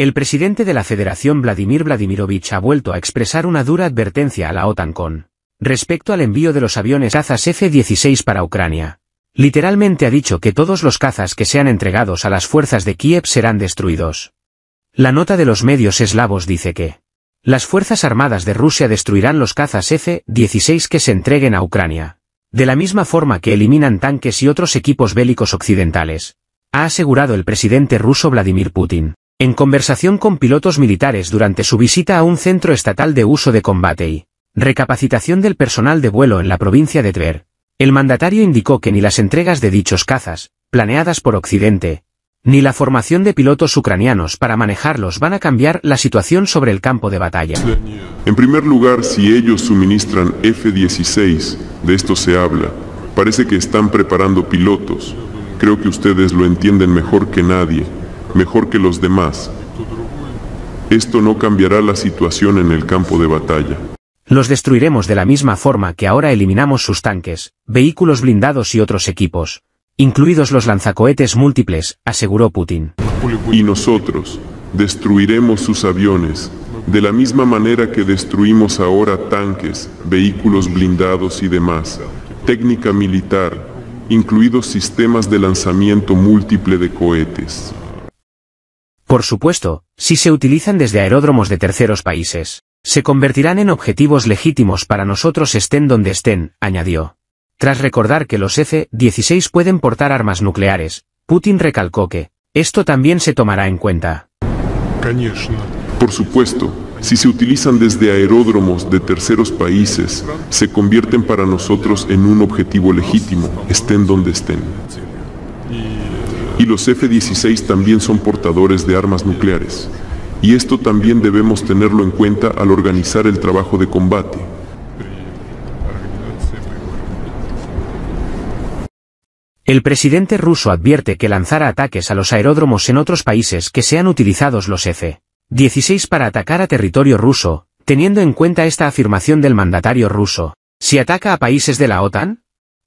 El presidente de la Federación Vladimir Vladimirovich ha vuelto a expresar una dura advertencia a la OTAN con respecto al envío de los aviones cazas F-16 para Ucrania. Literalmente ha dicho que todos los cazas que sean entregados a las fuerzas de Kiev serán destruidos. La nota de los medios eslavos dice que las Fuerzas Armadas de Rusia destruirán los cazas F-16 que se entreguen a Ucrania, de la misma forma que eliminan tanques y otros equipos bélicos occidentales, ha asegurado el presidente ruso Vladimir Putin. En conversación con pilotos militares durante su visita a un centro estatal de uso de combate y recapacitación del personal de vuelo en la provincia de Tver, el mandatario indicó que ni las entregas de dichos cazas, planeadas por Occidente, ni la formación de pilotos ucranianos para manejarlos van a cambiar la situación sobre el campo de batalla. En primer lugar, si ellos suministran F-16, de esto se habla, parece que están preparando pilotos. Creo que ustedes lo entienden mejor que nadie mejor que los demás. Esto no cambiará la situación en el campo de batalla. Los destruiremos de la misma forma que ahora eliminamos sus tanques, vehículos blindados y otros equipos, incluidos los lanzacohetes múltiples, aseguró Putin. Y nosotros, destruiremos sus aviones, de la misma manera que destruimos ahora tanques, vehículos blindados y demás, técnica militar, incluidos sistemas de lanzamiento múltiple de cohetes. Por supuesto, si se utilizan desde aeródromos de terceros países, se convertirán en objetivos legítimos para nosotros estén donde estén, añadió. Tras recordar que los F-16 pueden portar armas nucleares, Putin recalcó que, esto también se tomará en cuenta. Por supuesto, si se utilizan desde aeródromos de terceros países, se convierten para nosotros en un objetivo legítimo, estén donde estén y los F-16 también son portadores de armas nucleares. Y esto también debemos tenerlo en cuenta al organizar el trabajo de combate. El presidente ruso advierte que lanzará ataques a los aeródromos en otros países que sean utilizados los F-16 para atacar a territorio ruso, teniendo en cuenta esta afirmación del mandatario ruso. Si ataca a países de la OTAN,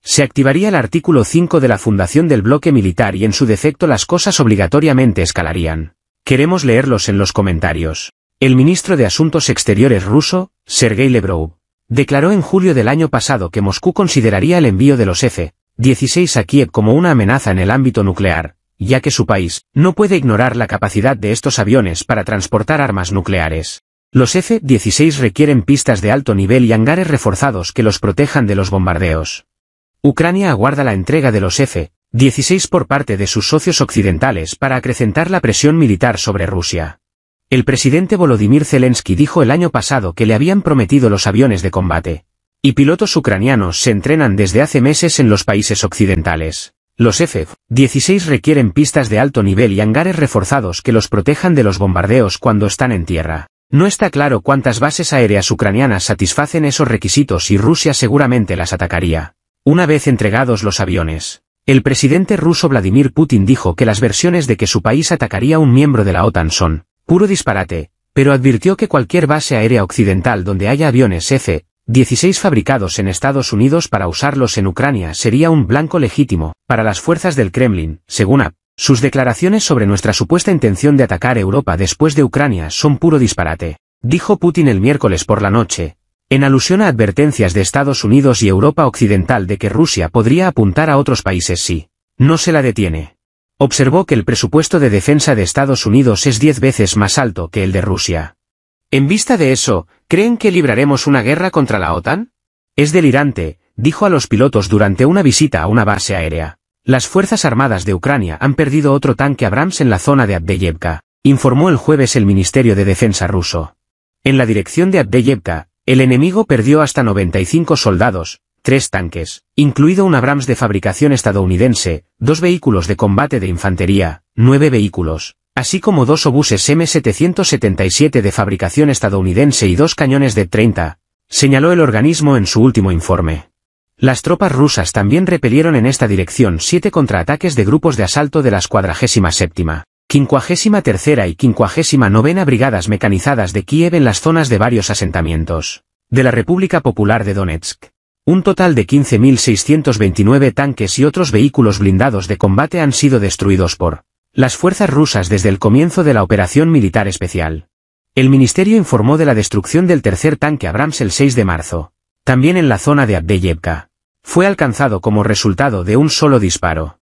se activaría el artículo 5 de la fundación del bloque militar y en su defecto las cosas obligatoriamente escalarían. Queremos leerlos en los comentarios. El ministro de Asuntos Exteriores ruso, Sergei Lebrow, declaró en julio del año pasado que Moscú consideraría el envío de los F-16 a Kiev como una amenaza en el ámbito nuclear, ya que su país no puede ignorar la capacidad de estos aviones para transportar armas nucleares. Los F-16 requieren pistas de alto nivel y hangares reforzados que los protejan de los bombardeos. Ucrania aguarda la entrega de los F-16 por parte de sus socios occidentales para acrecentar la presión militar sobre Rusia. El presidente Volodymyr Zelensky dijo el año pasado que le habían prometido los aviones de combate. Y pilotos ucranianos se entrenan desde hace meses en los países occidentales. Los F-16 requieren pistas de alto nivel y hangares reforzados que los protejan de los bombardeos cuando están en tierra. No está claro cuántas bases aéreas ucranianas satisfacen esos requisitos y Rusia seguramente las atacaría. Una vez entregados los aviones, el presidente ruso Vladimir Putin dijo que las versiones de que su país atacaría a un miembro de la OTAN son puro disparate, pero advirtió que cualquier base aérea occidental donde haya aviones F-16 fabricados en Estados Unidos para usarlos en Ucrania sería un blanco legítimo para las fuerzas del Kremlin, según AP. Sus declaraciones sobre nuestra supuesta intención de atacar Europa después de Ucrania son puro disparate, dijo Putin el miércoles por la noche, en alusión a advertencias de Estados Unidos y Europa Occidental de que Rusia podría apuntar a otros países si no se la detiene. Observó que el presupuesto de defensa de Estados Unidos es diez veces más alto que el de Rusia. En vista de eso, ¿creen que libraremos una guerra contra la OTAN? Es delirante, dijo a los pilotos durante una visita a una base aérea. Las Fuerzas Armadas de Ucrania han perdido otro tanque Abrams en la zona de Abdeyevka, informó el jueves el Ministerio de Defensa ruso. En la dirección de Abdeyevka, el enemigo perdió hasta 95 soldados, tres tanques, incluido un Abrams de fabricación estadounidense, dos vehículos de combate de infantería, nueve vehículos, así como dos obuses M777 de fabricación estadounidense y dos cañones de 30, señaló el organismo en su último informe. Las tropas rusas también repelieron en esta dirección siete contraataques de grupos de asalto de la 47 quincuagésima tercera y quincuagésima novena brigadas mecanizadas de Kiev en las zonas de varios asentamientos de la República Popular de Donetsk. Un total de 15.629 tanques y otros vehículos blindados de combate han sido destruidos por las fuerzas rusas desde el comienzo de la operación militar especial. El ministerio informó de la destrucción del tercer tanque Abrams el 6 de marzo, también en la zona de Abdeyevka. Fue alcanzado como resultado de un solo disparo.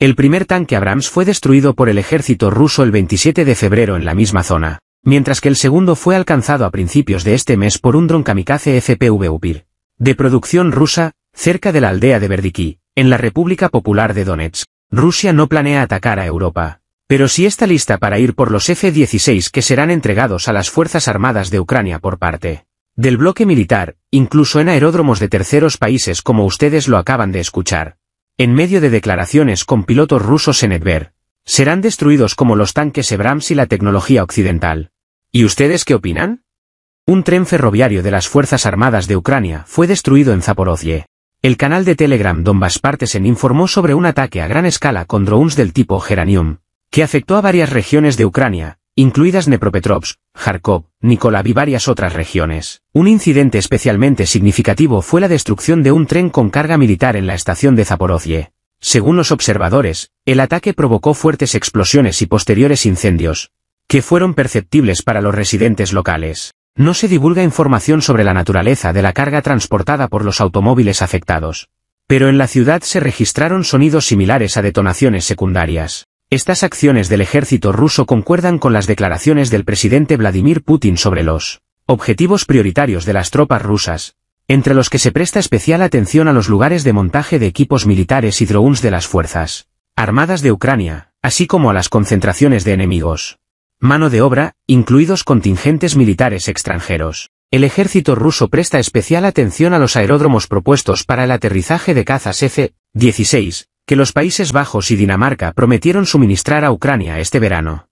El primer tanque Abrams fue destruido por el ejército ruso el 27 de febrero en la misma zona, mientras que el segundo fue alcanzado a principios de este mes por un dron kamikaze FPV Upir, de producción rusa, cerca de la aldea de Verdiki, en la República Popular de Donetsk. Rusia no planea atacar a Europa, pero sí está lista para ir por los F-16 que serán entregados a las Fuerzas Armadas de Ucrania por parte del bloque militar, incluso en aeródromos de terceros países como ustedes lo acaban de escuchar en medio de declaraciones con pilotos rusos en Edver, serán destruidos como los tanques Ebrams y la tecnología occidental. ¿Y ustedes qué opinan? Un tren ferroviario de las Fuerzas Armadas de Ucrania fue destruido en Zaporozhye. El canal de Telegram Donbass Partesen informó sobre un ataque a gran escala con drones del tipo Geranium, que afectó a varias regiones de Ucrania, incluidas Nepropetrovsk, Kharkov, Nikolaev y varias otras regiones. Un incidente especialmente significativo fue la destrucción de un tren con carga militar en la estación de Zaporozhye. Según los observadores, el ataque provocó fuertes explosiones y posteriores incendios, que fueron perceptibles para los residentes locales. No se divulga información sobre la naturaleza de la carga transportada por los automóviles afectados. Pero en la ciudad se registraron sonidos similares a detonaciones secundarias. Estas acciones del ejército ruso concuerdan con las declaraciones del presidente Vladimir Putin sobre los objetivos prioritarios de las tropas rusas, entre los que se presta especial atención a los lugares de montaje de equipos militares y drones de las fuerzas armadas de Ucrania, así como a las concentraciones de enemigos. Mano de obra, incluidos contingentes militares extranjeros. El ejército ruso presta especial atención a los aeródromos propuestos para el aterrizaje de cazas F-16, que los Países Bajos y Dinamarca prometieron suministrar a Ucrania este verano.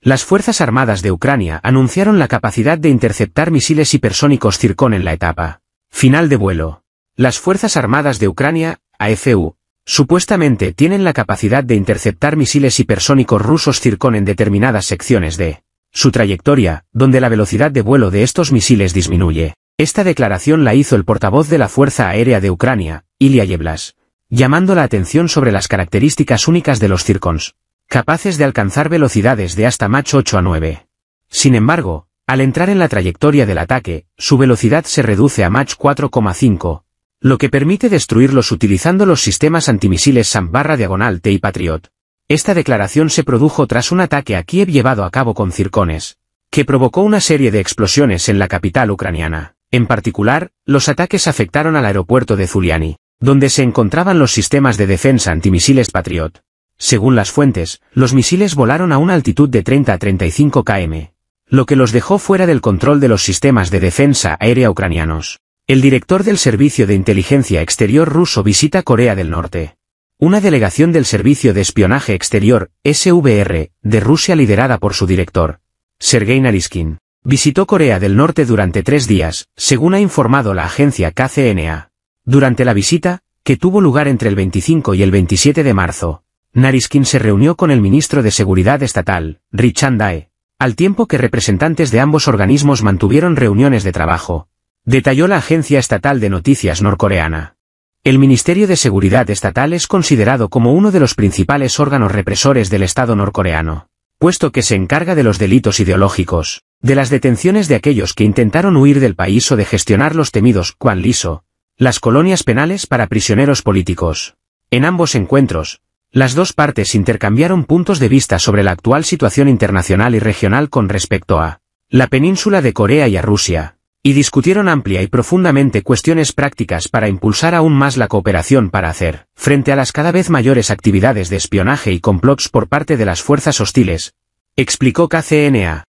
Las Fuerzas Armadas de Ucrania anunciaron la capacidad de interceptar misiles hipersónicos Circón en la etapa final de vuelo. Las Fuerzas Armadas de Ucrania, AFU, supuestamente tienen la capacidad de interceptar misiles hipersónicos rusos Circón en determinadas secciones de su trayectoria, donde la velocidad de vuelo de estos misiles disminuye. Esta declaración la hizo el portavoz de la Fuerza Aérea de Ucrania, Ilya Yevlas llamando la atención sobre las características únicas de los circons, capaces de alcanzar velocidades de hasta Mach 8 a 9. Sin embargo, al entrar en la trayectoria del ataque, su velocidad se reduce a Mach 4,5, lo que permite destruirlos utilizando los sistemas antimisiles SAM barra diagonal T y Patriot. Esta declaración se produjo tras un ataque a Kiev llevado a cabo con circones, que provocó una serie de explosiones en la capital ucraniana. En particular, los ataques afectaron al aeropuerto de Zuliani, donde se encontraban los sistemas de defensa antimisiles Patriot. Según las fuentes, los misiles volaron a una altitud de 30 a 35 km, lo que los dejó fuera del control de los sistemas de defensa aérea ucranianos. El director del Servicio de Inteligencia Exterior ruso visita Corea del Norte. Una delegación del Servicio de Espionaje Exterior, SVR, de Rusia liderada por su director, Sergei Naliskin, visitó Corea del Norte durante tres días, según ha informado la agencia KCNA. Durante la visita, que tuvo lugar entre el 25 y el 27 de marzo, Nariskin se reunió con el ministro de Seguridad Estatal, Dae, al tiempo que representantes de ambos organismos mantuvieron reuniones de trabajo, detalló la Agencia Estatal de Noticias norcoreana. El Ministerio de Seguridad Estatal es considerado como uno de los principales órganos represores del Estado norcoreano, puesto que se encarga de los delitos ideológicos, de las detenciones de aquellos que intentaron huir del país o de gestionar los temidos Kwan Liso, las colonias penales para prisioneros políticos. En ambos encuentros, las dos partes intercambiaron puntos de vista sobre la actual situación internacional y regional con respecto a la península de Corea y a Rusia, y discutieron amplia y profundamente cuestiones prácticas para impulsar aún más la cooperación para hacer frente a las cada vez mayores actividades de espionaje y complots por parte de las fuerzas hostiles, explicó KCNA.